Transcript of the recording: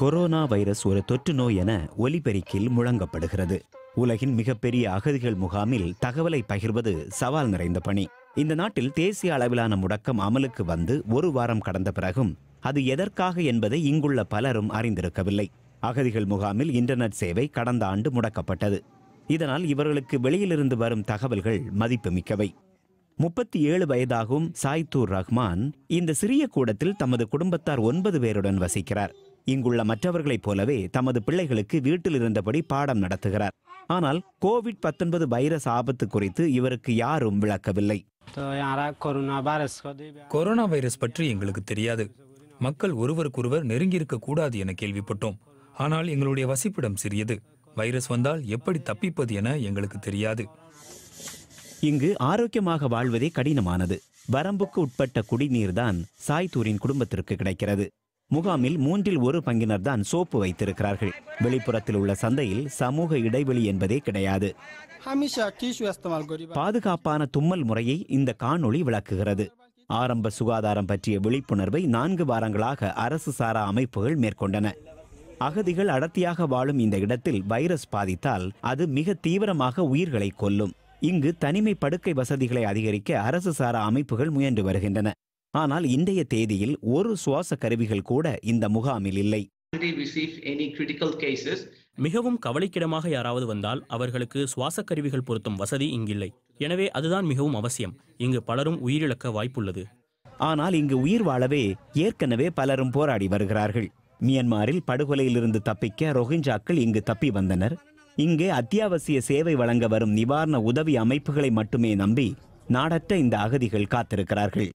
corona virus ஒரு தொற்று நோய் என ஒலிபெருக்கில் முழங்கப்படுகிறது உலகின் மிகப்பெரிய அகதிகள் முகாமில் தகவலை பகிர்வது சவால் நிறைந்த பணி இந்த நாட்டில் தேசிய அளவிலான முடக்கம் அமலுக்கு வந்து ஒரு வாரம் கடந்த பிறகும் அது எதற்காக என்பதை இங்குள்ள பலரும் அறிந்திருக்கவில்லை அகதிகள் முகாமில் இன்டர்நெட் சேவை கடந்த ஆண்டு முடக்கப்பட்டது இதனால் இவர்களுக்கு வெளியிலிருந்து வரும் தகவல்கள் மதிப்புமிக்கவை முப்பத்தி ஏழு வயதாகும் சாய்தூர் ரஹ்மான் இந்த சிறிய கூடத்தில் தமது குடும்பத்தார் ஒன்பது பேருடன் வசிக்கிறார் இங்குள்ள மற்றவர்களைப் போலவே தமது பிள்ளைகளுக்கு வீட்டில் இருந்தபடி பாடம் நடத்துகிறார் ஆனால் கோவிட் பத்தொன்பது வைரஸ் ஆபத்து குறித்து இவருக்கு யாரும் விளக்கவில்லை கொரோனா வைரஸ் பற்றி எங்களுக்கு தெரியாது மக்கள் ஒருவருக்கொருவர் நெருங்கியிருக்க கூடாது என கேள்விப்பட்டோம் ஆனால் எங்களுடைய வசிப்பிடம் சிறியது வைரஸ் வந்தால் எப்படி தப்பிப்பது என எங்களுக்கு தெரியாது இங்கு ஆரோக்கியமாக வாழ்வதே கடினமானது வரம்புக்கு உட்பட்ட குடிநீர் தான் சாய்தூரின் குடும்பத்திற்கு கிடைக்கிறது முகாமில் மூன்றில் ஒரு பங்கினர் தான் சோப்பு வைத்திருக்கிறார்கள் வெளிப்புறத்தில் உள்ள சந்தையில் சமூக இடைவெளி என்பதே கிடையாது பாதுகாப்பான தும்மல் முறையை இந்த காணொளி விளக்குகிறது ஆரம்ப சுகாதாரம் பற்றிய விழிப்புணர்வை நான்கு வாரங்களாக அரசு சாரா அமைப்புகள் மேற்கொண்டன அகதிகள் அடர்த்தியாக வாழும் இந்த இடத்தில் வைரஸ் பாதித்தால் அது மிக தீவிரமாக உயிர்களை கொல்லும் இங்கு தனிமை படுக்கை வசதிகளை அதிகரிக்க அரசு சாரா அமைப்புகள் முயன்று வருகின்றன ஆனால் இன்றைய தேதியில் ஒரு சுவாச கருவிகள் கூட இந்த முகாமில் இல்லை மிகவும் கவலைக்கிடமாக யாராவது வந்தால் அவர்களுக்கு சுவாச கருவிகள் பொருத்தும் வசதி இங்கில்லை எனவே அதுதான் மிகவும் அவசியம் இங்கு பலரும் உயிரிழக்க வாய்ப்புள்ளது ஆனால் இங்கு உயிர் வாழவே ஏற்கனவே பலரும் போராடி வருகிறார்கள் மியன்மாரில் படுகொலையிலிருந்து தப்பிக்க ரொஹிஞ்சாக்கள் இங்கு தப்பி வந்தனர் இங்கு அத்தியாவசிய சேவை வழங்க வரும் நிவாரண உதவி அமைப்புகளை மட்டுமே நம்பி நாடற்ற இந்த அகதிகள் காத்திருக்கிறார்கள்